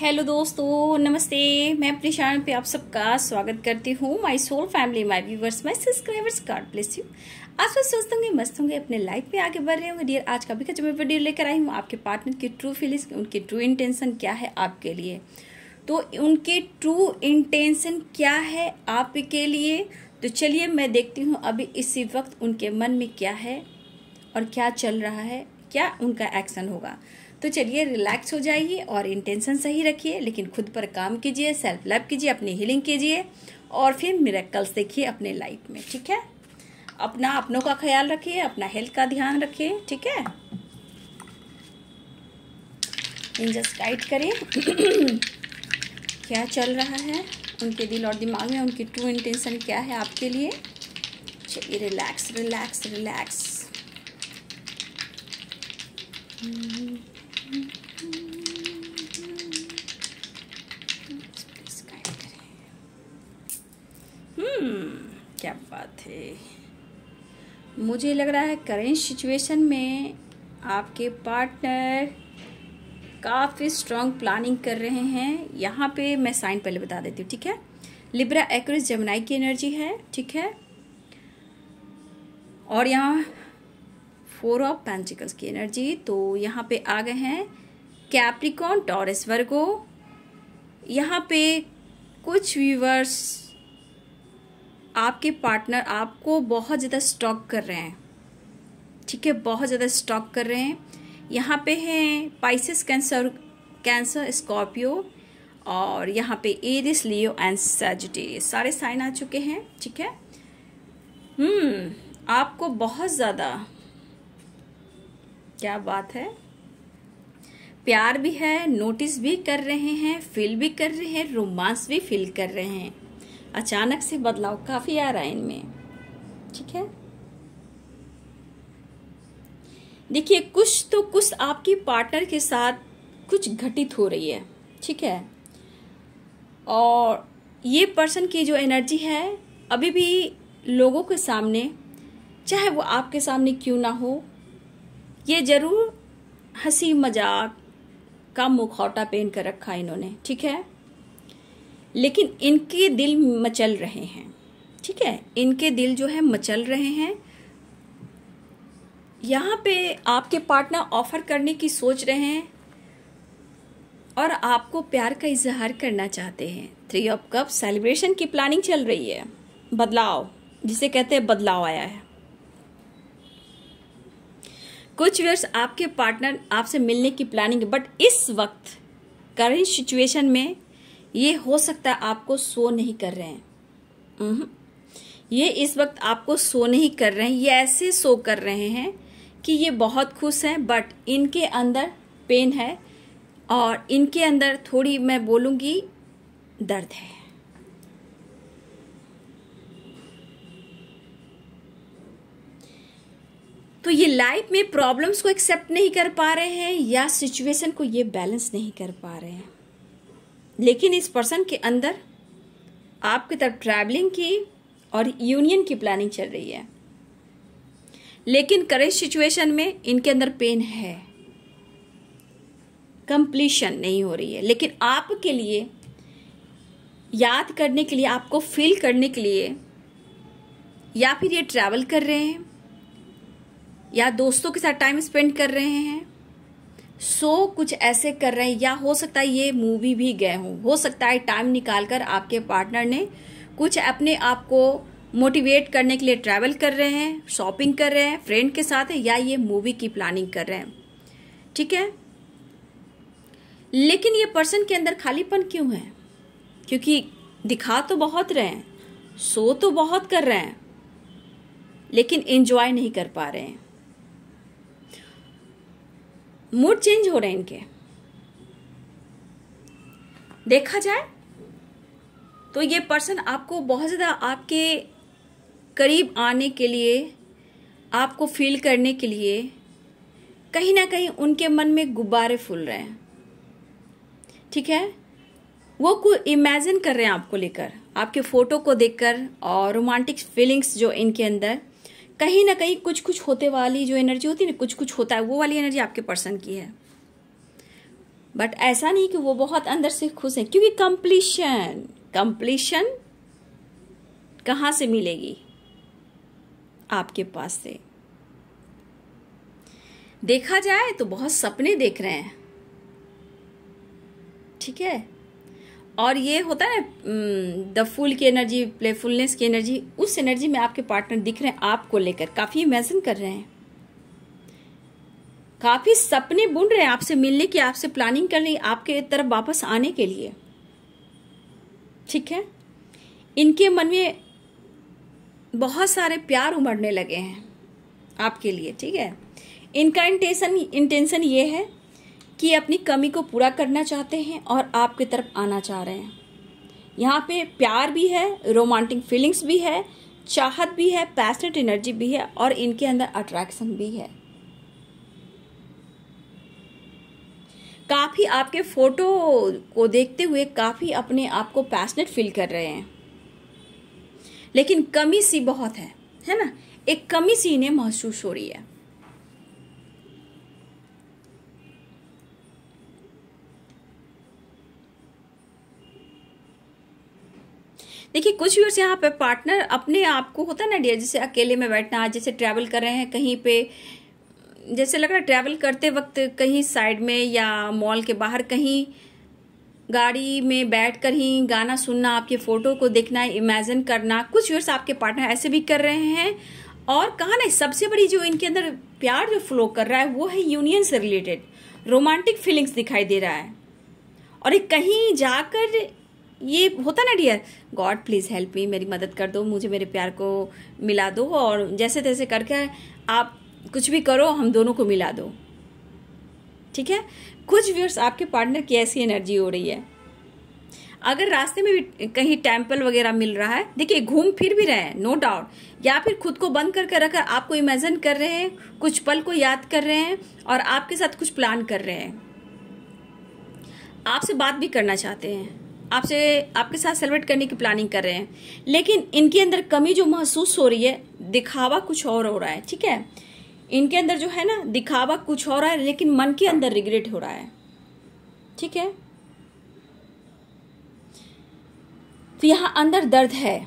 Hello दोस्तों नमस्ते मैं चैनल पे आप सबका स्वागत करती हूँ my soul family my viewers my subscribers God bless you आज मैं स्वस्थ होंगे मस्त होंगे अपने लाइफ में आगे बढ़ रहे होंगे डियर आज का भी जो मैं वीडियो लेकर आई हूँ आपके पार्टनर की ट्रू फीलिंग्स उनकी ट्रू इंटेंशन क्या है आपके लिए तो उनके ट्रू इंटेंशन क्या है आपके लिए तो चलिए मैं देखती हूँ अभी इसी वक्त उनके मन में क्या है और क्या चल रहा है क्या उनका एक्शन होगा तो चलिए रिलैक्स हो जाइए और इंटेंशन सही रखिए लेकिन खुद पर काम कीजिए सेल्फ लव कीजिए अपनी हीलिंग कीजिए और फिर मिरेकल्स देखिए अपने लाइफ में ठीक है अपना अपनों का ख्याल रखिए अपना हेल्थ का ध्यान रखिए ठीक है जस्ट गाइड करें क्या चल रहा है उनके दिल और दिमाग में उनकी ट्रू इंटेंशन क्या है आपके लिए चलिए relax relax relax mm -hmm. मुझे लग रहा है करेंट सिचुएशन में आपके पार्टनर काफ़ी स्ट्रॉन्ग प्लानिंग कर रहे हैं यहाँ पे मैं साइन पहले बता देती हूँ ठीक है लिब्रा एक्रेस जमुनाई की एनर्जी है ठीक है और यहाँ फोर ऑफ पेंटिकल्स की एनर्जी तो यहाँ पे आ गए हैं कैप्रिकॉन टॉरस वर्गो यहाँ पे कुछ व्यूवर्स आपके पार्टनर आपको बहुत ज़्यादा स्टॉक कर रहे हैं ठीक है बहुत ज़्यादा स्टॉक कर रहे हैं यहाँ पे हैं पाइसिस कैंसर कैंसर स्कॉर्पियो और यहाँ पे एरिस लियो एंड सेजिटेरियस सारे साइन आ चुके हैं ठीक है हम्म आपको बहुत ज़्यादा क्या बात है प्यार भी है नोटिस भी कर रहे हैं फील भी कर रहे हैं रोमांस भी फील कर रहे हैं अचानक से बदलाव काफ़ी आ रहा है इनमें ठीक है देखिए कुछ तो कुछ आपकी पार्टनर के साथ कुछ घटित हो रही है ठीक है और ये पर्सन की जो एनर्जी है अभी भी लोगों के सामने चाहे वो आपके सामने क्यों ना हो ये ज़रूर हंसी मजाक का मुखौटा पहन कर रखा है इन्होंने ठीक है लेकिन इनके दिल मचल रहे हैं ठीक है इनके दिल जो है मचल रहे हैं यहाँ पे आपके पार्टनर ऑफर करने की सोच रहे हैं और आपको प्यार का इजहार करना चाहते हैं थ्री ऑफ कप सेलिब्रेशन की प्लानिंग चल रही है बदलाव जिसे कहते हैं बदलाव आया है कुछ वर्ष आपके पार्टनर आपसे मिलने की प्लानिंग है बट इस वक्त करेंट सिचुएशन में ये हो सकता है आपको सो नहीं कर रहे हैं ये इस वक्त आपको सो नहीं कर रहे हैं ये ऐसे सो कर रहे हैं कि ये बहुत खुश हैं बट इनके अंदर पेन है और इनके अंदर थोड़ी मैं बोलूंगी दर्द है तो ये लाइफ में प्रॉब्लम्स को एक्सेप्ट नहीं कर पा रहे हैं या सिचुएशन को ये बैलेंस नहीं कर पा रहे हैं लेकिन इस पर्सन के अंदर आपकी तरफ ट्रैवलिंग की और यूनियन की प्लानिंग चल रही है लेकिन करेंट सिचुएशन में इनके अंदर पेन है कंप्लीशन नहीं हो रही है लेकिन आपके लिए याद करने के लिए आपको फील करने के लिए या फिर ये ट्रैवल कर रहे हैं या दोस्तों के साथ टाइम स्पेंड कर रहे हैं सो so, कुछ ऐसे कर रहे हैं या हो सकता है ये मूवी भी गए हों हो सकता है टाइम निकाल कर आपके पार्टनर ने कुछ अपने आप को मोटिवेट करने के लिए ट्रैवल कर रहे हैं शॉपिंग कर रहे हैं फ्रेंड के साथ या ये मूवी की प्लानिंग कर रहे हैं ठीक है लेकिन ये पर्सन के अंदर खालीपन क्यों है क्योंकि दिखा तो बहुत रहे हैं सो तो बहुत कर रहे हैं लेकिन एंजॉय नहीं कर पा रहे हैं मूड चेंज हो रहे हैं इनके देखा जाए तो ये पर्सन आपको बहुत ज़्यादा आपके करीब आने के लिए आपको फील करने के लिए कहीं ना कहीं उनके मन में गुब्बारे फूल रहे हैं ठीक है वो कुछ इमेजिन कर रहे हैं आपको लेकर आपके फोटो को देखकर और रोमांटिक फीलिंग्स जो इनके अंदर कहीं ना कहीं कुछ कुछ होते वाली जो एनर्जी होती है ना कुछ कुछ होता है वो वाली एनर्जी आपके पर्सन की है बट ऐसा नहीं कि वो बहुत अंदर से खुश हैं क्योंकि कंप्लीशन कंप्लीशन कहाँ से मिलेगी आपके पास से देखा जाए तो बहुत सपने देख रहे हैं ठीक है और ये होता है द फुल की एनर्जी प्लेफुलनेस की एनर्जी उस एनर्जी में आपके पार्टनर दिख रहे हैं आपको लेकर काफ़ी इमेजिन कर रहे हैं काफ़ी सपने बुन रहे हैं आपसे मिलने की आपसे प्लानिंग कर रही आपके तरफ वापस आने के लिए ठीक है इनके मन में बहुत सारे प्यार उमड़ने लगे हैं आपके लिए ठीक है इनका इंटेंशन इंटेंशन ये है कि अपनी कमी को पूरा करना चाहते हैं और आपकी तरफ आना चाह रहे हैं यहाँ पे प्यार भी है रोमांटिक फीलिंग्स भी है चाहत भी है पैशनेट एनर्जी भी है और इनके अंदर अट्रैक्शन भी है काफ़ी आपके फोटो को देखते हुए काफ़ी अपने आप को पैशनेट फील कर रहे हैं लेकिन कमी सी बहुत है है ना एक कमी सी इन्हें महसूस हो रही है देखिए कुछ व्यूअर्स यहाँ पे पार्टनर अपने आप को होता है ना डियर जैसे अकेले में बैठना जैसे ट्रैवल कर रहे हैं कहीं पे जैसे लग रहा है ट्रैवल करते वक्त कहीं साइड में या मॉल के बाहर कहीं गाड़ी में बैठ कर ही गाना सुनना आपके फ़ोटो को देखना इमेजिन करना कुछ व्यूअर्स आपके पार्टनर ऐसे भी कर रहे हैं और कहा ना सबसे बड़ी जो इनके अंदर प्यार जो फ्लो कर रहा है वो है यूनियन से रिलेटेड रोमांटिक फीलिंग्स दिखाई दे रहा है और ये कहीं जाकर ये होता ना dear God please help me मेरी मदद कर दो मुझे मेरे प्यार को मिला दो और जैसे तैसे करके आप कुछ भी करो हम दोनों को मिला दो ठीक है कुछ व्यूअर्स आपके पार्टनर की ऐसी एनर्जी हो रही है अगर रास्ते में भी कहीं टेम्पल वगैरह मिल रहा है देखिए घूम फिर भी रहे हैं नो डाउट या फिर खुद को बंद करके रखकर आपको इमेजिन कर रहे हैं कुछ पल को याद कर रहे हैं और आपके साथ कुछ प्लान कर रहे हैं आपसे बात भी करना चाहते हैं आपसे आपके साथ सेलिब्रेट करने की प्लानिंग कर रहे हैं लेकिन इनके अंदर कमी जो महसूस हो रही है दिखावा कुछ और हो रहा है ठीक है इनके अंदर जो है ना दिखावा कुछ हो रहा है लेकिन मन के अंदर रिग्रेट हो रहा है ठीक है तो यहाँ अंदर दर्द है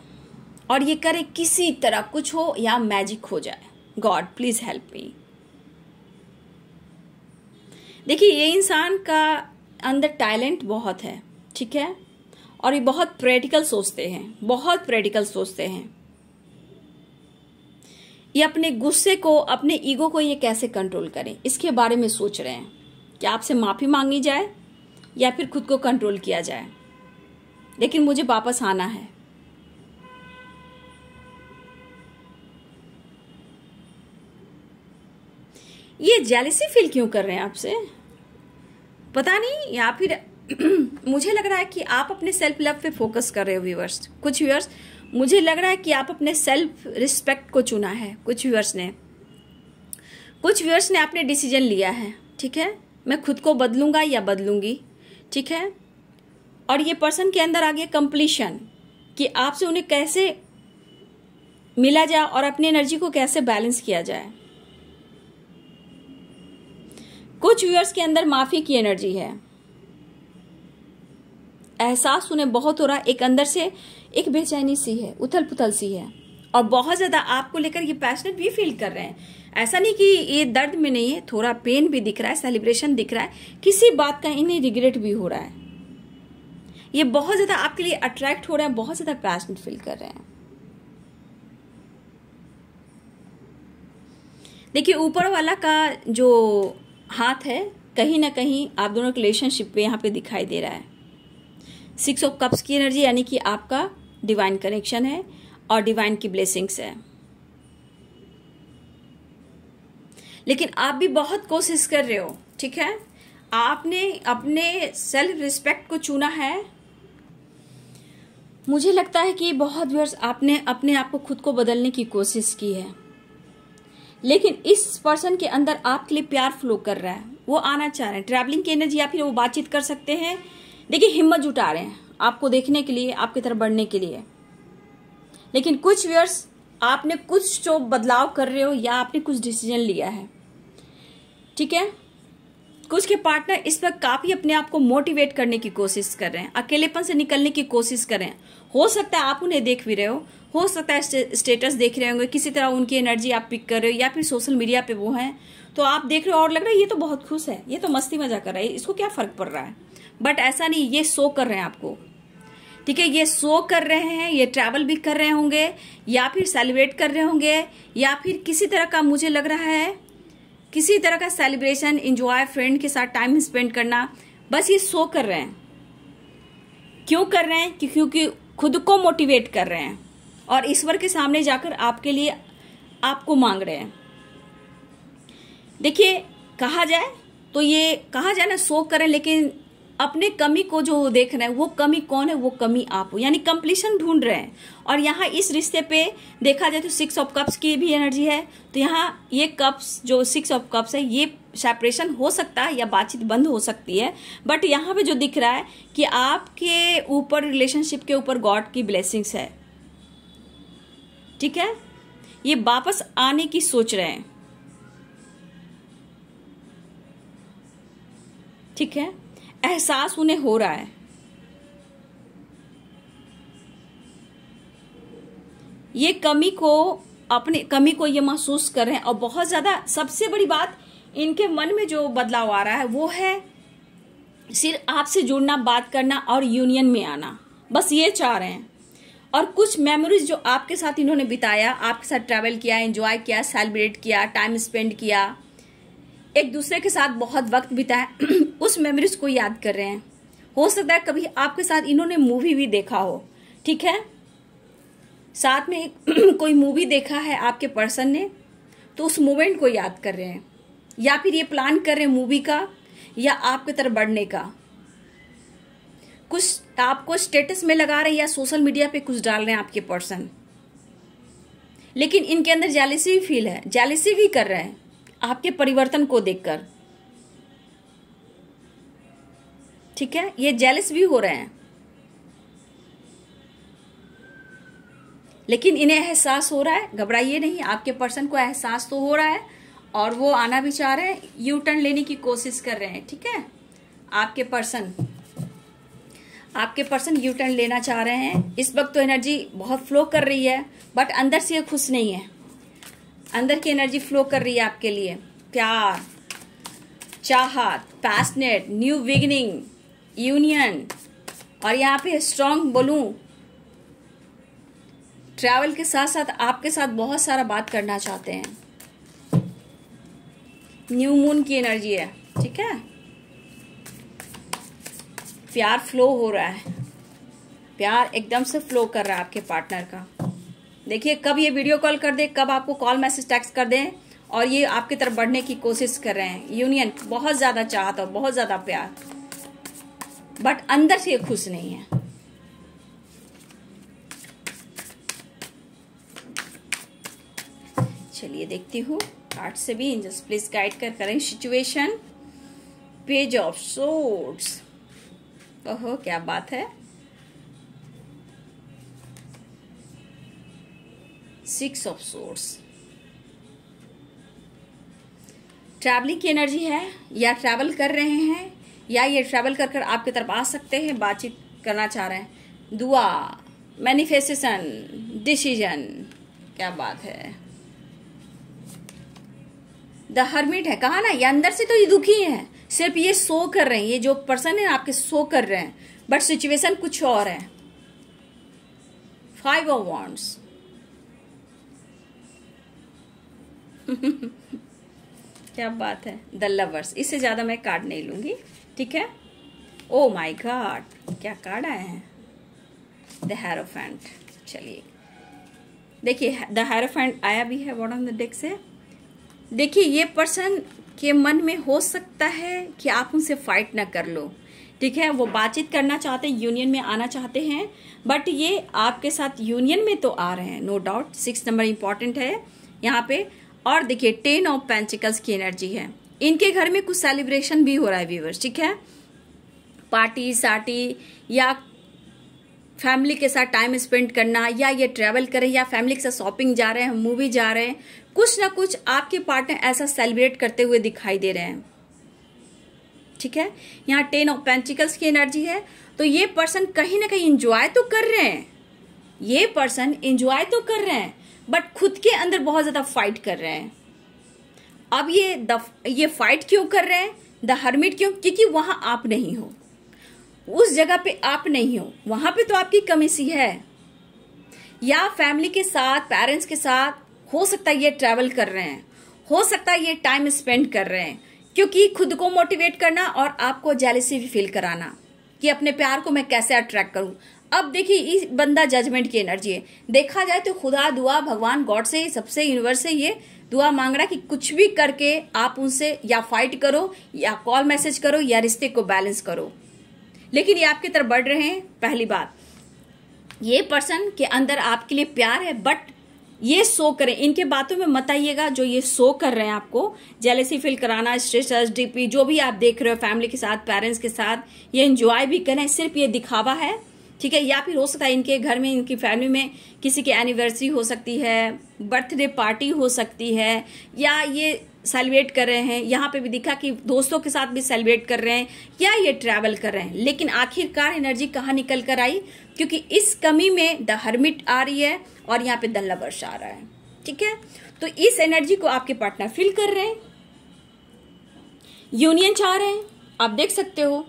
और ये करे किसी तरह कुछ हो या मैजिक हो जाए गॉड प्लीज हेल्प मी देखिए ये इंसान का अंदर टैलेंट बहुत है ठीक है और ये बहुत प्रैक्टिकल सोचते हैं बहुत प्रैक्टिकल सोचते हैं ये अपने गुस्से को अपने ईगो को ये कैसे कंट्रोल करें इसके बारे में सोच रहे हैं कि आपसे माफ़ी मांगी जाए या फिर खुद को कंट्रोल किया जाए लेकिन मुझे वापस आना है ये जेलिसी फील क्यों कर रहे हैं आपसे पता नहीं या फिर मुझे लग रहा है कि आप अपने सेल्फ लव पे फोकस कर रहे हो व्यूअर्स कुछ व्यूअर्स मुझे लग रहा है कि आप अपने सेल्फ रिस्पेक्ट को चुना है कुछ व्यूअर्स ने कुछ व्यूअर्स ने आपने डिसीजन लिया है ठीक है मैं खुद को बदलूंगा या बदलूंगी ठीक है और ये पर्सन के अंदर आ गया कंप्लीशन कि आपसे उन्हें कैसे मिला जाए और अपनी एनर्जी को कैसे बैलेंस किया जाए कुछ व्यूअर्स के अंदर माफी की एनर्जी है एहसास उन्हें बहुत हो रहा है एक अंदर से एक बेचैनी सी है उथल पुथल सी है और बहुत ज़्यादा आपको लेकर ये पैशनेट भी फील कर रहे हैं ऐसा नहीं कि ये दर्द में नहीं है थोड़ा पेन भी दिख रहा है सेलिब्रेशन दिख रहा है किसी बात का इन्हें रिग्रेट भी हो रहा है ये बहुत ज़्यादा आपके लिए अट्रैक्ट हो रहे हैं बहुत ज़्यादा पैशनेट फील कर रहे हैं देखिए ऊपर वाला का जो हाथ है कहीं ना कहीं आप दोनों रिलेशनशिप पे यहाँ पे दिखाई दे रहा है सिक्स ऑफ कप्स की एनर्जी यानी कि आपका डिवाइन कनेक्शन है और डिवाइन की ब्लेसिंग्स है लेकिन आप भी बहुत कोशिश कर रहे हो ठीक है आपने अपने सेल्फ रिस्पेक्ट को चुना है मुझे लगता है कि बहुत व्यर्स आपने अपने आप को खुद को बदलने की कोशिश की है लेकिन इस पर्सन के अंदर आपके लिए प्यार फ्लो कर रहा है वो आना चाह रहे हैं ट्रैवलिंग की एनर्जी या फिर वो बातचीत कर सकते हैं देखिए हिम्मत जुटा रहे हैं आपको देखने के लिए आपकी तरफ बढ़ने के लिए लेकिन कुछ व्यर्स आपने कुछ जो बदलाव कर रहे हो या आपने कुछ डिसीजन लिया है ठीक है कुछ के पार्टनर इस पर काफी अपने आप को मोटिवेट करने की कोशिश कर रहे हैं अकेलेपन से निकलने की कोशिश कर रहे हैं हो सकता है आप उन्हें देख भी रहे हो हो सकता है स्टेटस देख रहे होंगे किसी तरह उनकी एनर्जी आप पिक कर रहे हो या फिर सोशल मीडिया पे वो हैं तो आप देख रहे हो और लग रहा है ये तो बहुत खुश है ये तो मस्ती मजा कर रहा है इसको क्या फर्क पड़ रहा है बट ऐसा नहीं ये शो कर रहे हैं आपको ठीक है ये शो कर रहे हैं ये ट्रैवल भी कर रहे होंगे या फिर सेलिब्रेट कर रहे होंगे या फिर किसी तरह का मुझे लग रहा है किसी तरह का सेलिब्रेशन इंजॉय फ्रेंड के साथ टाइम स्पेंड करना बस ये शो कर रहे हैं क्यों कर रहे हैं क्योंकि खुद को मोटिवेट कर रहे हैं और ईश्वर के सामने जाकर आपके लिए आपको मांग रहे हैं देखिए कहा जाए तो ये कहा जाए ना शो करें लेकिन अपने कमी को जो देख रहे हैं वो कमी कौन है वो कमी आप हो यानी कंप्लीशन ढूंढ रहे हैं और यहाँ इस रिश्ते पे देखा जाए तो सिक्स ऑफ कप्स की भी एनर्जी है तो यहाँ ये कप्स जो सिक्स ऑफ कप्स है ये सेपरेशन हो सकता है या बातचीत बंद हो सकती है बट यहाँ पे जो दिख रहा है कि आपके ऊपर रिलेशनशिप के ऊपर गॉड की ब्लेसिंग्स है ठीक है ये वापस आने की सोच रहे हैं ठीक है एहसास उन्हें हो रहा है ये कमी को अपने कमी को ये महसूस कर रहे हैं और बहुत ज़्यादा सबसे बड़ी बात इनके मन में जो बदलाव आ रहा है वो है सिर्फ आपसे जुड़ना बात करना और यूनियन में आना बस ये चाह रहे हैं और कुछ मेमोरीज जो आपके साथ इन्होंने बिताया आपके साथ ट्रैवल किया एंजॉय किया सेलिब्रेट किया टाइम स्पेंड किया एक दूसरे के साथ बहुत वक्त बिताए उस मेमोरीज को याद कर रहे हैं हो सकता है कभी आपके साथ इन्होंने मूवी भी देखा हो ठीक है साथ में एक कोई मूवी देखा है आपके पर्सन ने तो उस मोमेंट को याद कर रहे हैं या फिर ये प्लान कर रहे हैं मूवी का या आपके तरफ बढ़ने का कुछ आपको स्टेटस में लगा रहे हैं या सोशल मीडिया पे कुछ डाल रहे हैं आपके पर्सन लेकिन इनके अंदर जालिसी भी फील है जालिसी भी कर रहे हैं आपके परिवर्तन को देखकर ठीक है ये जेलस भी हो रहे हैं लेकिन इन्हें एहसास हो रहा है घबराइए नहीं आपके पर्सन को एहसास तो हो रहा है और वो आना भी चाह रहे हैं यू टर्न लेने की कोशिश कर रहे हैं ठीक है आपके पर्सन आपके पर्सन यू टर्न लेना चाह रहे हैं इस वक्त तो एनर्जी बहुत फ्लो कर रही है बट अंदर से ये खुश नहीं है अंदर की एनर्जी फ्लो कर रही है आपके लिए प्यार चाहत पैसनेट न्यू बिगिनिंग यूनियन और यहाँ पे स्ट्रांग बोलूँ ट्रैवल के साथ साथ आपके साथ बहुत सारा बात करना चाहते हैं न्यू मून की एनर्जी है ठीक है प्यार फ्लो हो रहा है प्यार एकदम से फ्लो कर रहा है आपके पार्टनर का देखिए कब ये वीडियो कॉल कर दे कब आपको कॉल मैसेज टैक्स कर दें और ये आपकी तरफ बढ़ने की कोशिश कर रहे हैं यूनियन बहुत ज़्यादा चाहता और बहुत ज़्यादा प्यार बट अंदर से ये खुश नहीं है चलिए देखती हूँ कार्ड से भी जस्ट प्लीज गाइड कर करें सिचुएशन पेज ऑफ सोर्ट्स ओहो क्या बात है सिक्स ऑफ सोर्स ट्रैवलिंग की एनर्जी है या ट्रैवल कर रहे हैं या ये ट्रैवल कर कर आपकी तरफ आ सकते हैं बातचीत करना चाह रहे हैं दुआ मैनिफेस्टेशन डिसीजन क्या बात है द हर्मिट है कहा ना ये अंदर से तो ये दुखी है सिर्फ ये सो कर रहे हैं ये जो पर्सन है आपके सो कर रहे हैं बट सिचुएशन कुछ और है फाइव ऑफ वॉन्ट्स क्या बात है द लवर्स इससे ज़्यादा मैं कार्ड नहीं लूंगी ठीक है ओ माई गॉड क्या कार्ड आए हैं द हैरोफेंट चलिए देखिए द हैरोफेंट आया भी है वन द डेक से देखिए ये पर्सन के मन में हो सकता है कि आप उनसे फाइट ना कर लो ठीक है वो बातचीत करना चाहते हैं यूनियन में आना चाहते हैं बट ये आपके साथ यूनियन में तो आ रहे हैं no doubt six number important है यहाँ पे और देखिए टेन ऑफ पेंचिकल्स की एनर्जी है इनके घर में कुछ सेलिब्रेशन भी हो रहा है व्यूवर्स ठीक है पार्टी सार्टी या फैमिली के साथ टाइम स्पेंड करना या ये ट्रैवल करें या फैमिली के साथ शॉपिंग जा रहे हैं मूवी जा रहे हैं कुछ ना कुछ आपके पार्टनर ऐसा सेलिब्रेट करते हुए दिखाई दे रहे हैं ठीक है यहाँ टेन ऑफ पेंचिकल्स की एनर्जी है तो ये पर्सन कहीं ना कहीं इंजॉय तो कर रहे हैं ये पर्सन इंजॉय तो कर रहे हैं बट खुद के अंदर बहुत ज़्यादा फाइट कर रहे हैं अब ये द ये फाइट क्यों कर रहे हैं द हर्मिट क्यों क्योंकि वहां आप नहीं हो उस जगह पे आप नहीं हो वहां पे तो आपकी कमी सी है या फैमिली के साथ पेरेंट्स के साथ हो सकता है ये ट्रैवल कर रहे हैं हो सकता है ये टाइम स्पेंड कर रहे हैं क्योंकि खुद को मोटिवेट करना और आपको जेलिसी भी फील कराना कि अपने प्यार को मैं कैसे अट्रैक्ट करूं अब देखिए इस बंदा जजमेंट की एनर्जी है देखा जाए तो खुदा दुआ भगवान गॉड से सबसे यूनिवर्स से ये दुआ मांग रहा कि कुछ भी करके आप उनसे या फाइट करो या कॉल मैसेज करो या रिश्ते को बैलेंस करो लेकिन ये आपकी तरफ बढ़ रहे हैं पहली बात ये पर्सन के अंदर आपके लिए प्यार है बट ये शो करें इनके बातों में मत आइएगा जो ये शो कर रहे हैं आपको जेलेसी फील कराना स्ट्रेस डीपी जो भी आप देख रहे हो फैमिली के साथ पेरेंट्स के साथ ये एंजॉय भी करें सिर्फ ये दिखावा है ठीक है या फिर हो सकता है इनके घर में इनकी फैमिली में किसी की एनिवर्सरी हो सकती है बर्थडे पार्टी हो सकती है या ये सेलिब्रेट कर रहे हैं यहाँ पे भी दिखा कि दोस्तों के साथ भी सेलिब्रेट कर रहे हैं या ये ट्रैवल कर रहे हैं लेकिन आखिरकार एनर्जी कहाँ निकल कर आई क्योंकि इस कमी में द हर्मिट आ रही है और यहाँ पे दल्ला लवर्स आ रहा है ठीक है तो इस एनर्जी को आपके पार्टनर फील कर रहे हैं यूनियन चाह रहे हैं आप देख सकते हो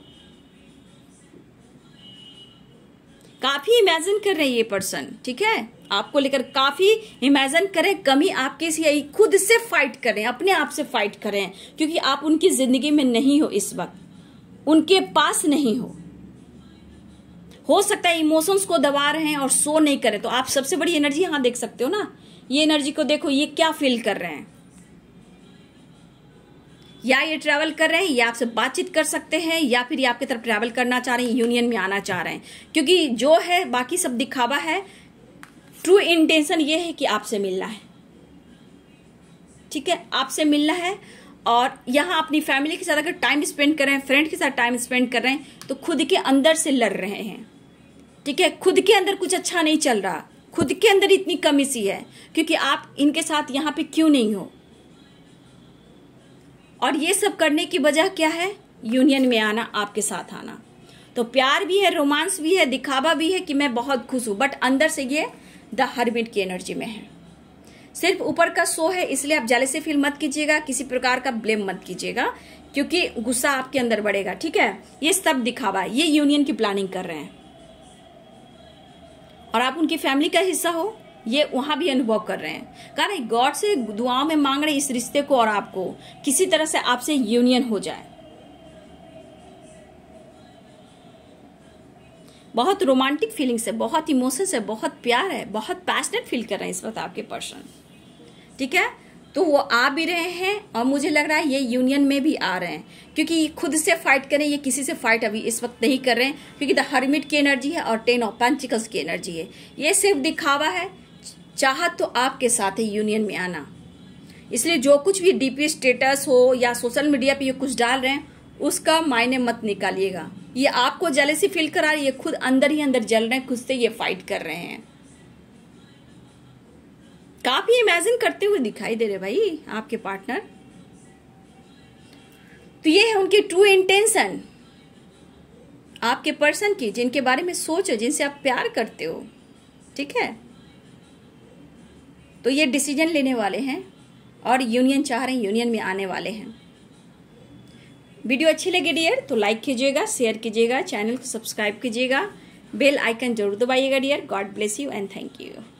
काफ़ी इमेजिन कर रहे हैं ये पर्सन ठीक है आपको लेकर काफ़ी इमेजिन करें कमी आपके से e खुद से फाइट करें अपने आप से फाइट करें क्योंकि आप उनकी ज़िंदगी में नहीं हो इस वक्त उनके पास नहीं हो हो सकता है इमोशंस को दबा रहे हैं और शो नहीं करें तो आप सबसे बड़ी एनर्जी यहां देख सकते हो ना ये एनर्जी को देखो ये क्या फील कर रहे हैं या ये ट्रैवल कर रहे हैं या आपसे बातचीत कर सकते हैं या फिर ये आपकी तरफ ट्रैवल करना चाह रहे हैं यूनियन में आना चाह रहे हैं क्योंकि जो है बाकी सब दिखावा है ट्रू इंटेंशन ये है कि आपसे मिलना है ठीक है आपसे मिलना है और यहां अपनी फैमिली के साथ अगर टाइम स्पेंड कर रहे हैं फ्रेंड के साथ टाइम स्पेंड कर रहे हैं तो खुद के अंदर से लड़ रहे हैं ठीक है खुद के अंदर कुछ अच्छा नहीं चल रहा खुद के अंदर इतनी कमी सी है क्योंकि आप इनके साथ यहां पे क्यों नहीं हो और ये सब करने की वजह क्या है यूनियन में आना आपके साथ आना तो प्यार भी है रोमांस भी है दिखावा भी है कि मैं बहुत खुश हूं बट अंदर से ये द हर्मिट की एनर्जी में है सिर्फ ऊपर का शो है इसलिए आप जाले से फील मत कीजिएगा किसी प्रकार का ब्लेम मत कीजिएगा क्योंकि गुस्सा आपके अंदर बढ़ेगा ठीक है ये सब दिखावा ये यूनियन की प्लानिंग कर रहे हैं और आप उनकी फैमिली का हिस्सा हो ये वहां भी अनुभव कर रहे हैं कह रहे गॉड से दुआओं में मांग रहे इस रिश्ते को और आपको किसी तरह से आपसे यूनियन हो जाए बहुत रोमांटिक फीलिंग्स है बहुत इमोशंस है बहुत प्यार है बहुत पैशनेट फील कर रहे हैं इस वक्त आपके पर्सन ठीक है तो वो आ भी रहे हैं और मुझे लग रहा है ये यूनियन में भी आ रहे हैं क्योंकि ये खुद से फाइट करें ये किसी से फाइट अभी इस वक्त नहीं कर रहे हैं क्योंकि द हर्मिट की एनर्जी है और टेन ऑफ पेंटिकल्स की एनर्जी है ये सिर्फ दिखावा है चाहत तो आपके साथ है यूनियन में आना इसलिए जो कुछ भी डीपी स्टेटस हो या सोशल मीडिया पे ये कुछ डाल रहे हैं उसका मायने मत निकालिएगा ये आपको जले से फील करा रही है खुद अंदर ही अंदर जल रहे हैं खुद से ये फाइट कर रहे हैं काफी इमेजिन करते हुए दिखाई दे रहे भाई आपके पार्टनर तो ये है उनकी ट्रू इंटेंशन आपके पर्सन की जिनके बारे में सोचो जिनसे आप प्यार करते हो ठीक है तो ये डिसीजन लेने वाले हैं और यूनियन चाह रहे हैं यूनियन में आने वाले हैं वीडियो अच्छी लगी डियर तो लाइक कीजिएगा शेयर कीजिएगा चैनल को सब्सक्राइब कीजिएगा बेल आइकन जरूर दबाइएगा dear God bless you and thank you